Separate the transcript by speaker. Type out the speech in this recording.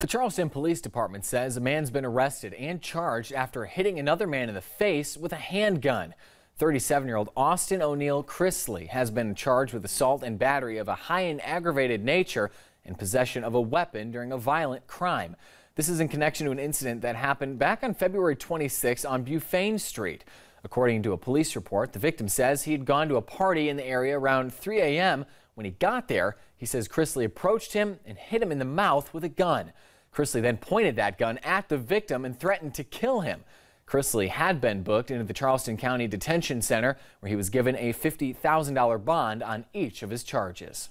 Speaker 1: The Charleston Police Department says a man's been arrested and charged after hitting another man in the face with a handgun. 37-year-old Austin O'Neill Chrisley has been charged with assault and battery of a high and aggravated nature and possession of a weapon during a violent crime. This is in connection to an incident that happened back on February 26 on Bufane Street. According to a police report, the victim says he had gone to a party in the area around 3 a.m. When he got there, he says Chrisley approached him and hit him in the mouth with a gun. Chrisley then pointed that gun at the victim and threatened to kill him. Chrisley had been booked into the Charleston County Detention Center, where he was given a $50,000 bond on each of his charges.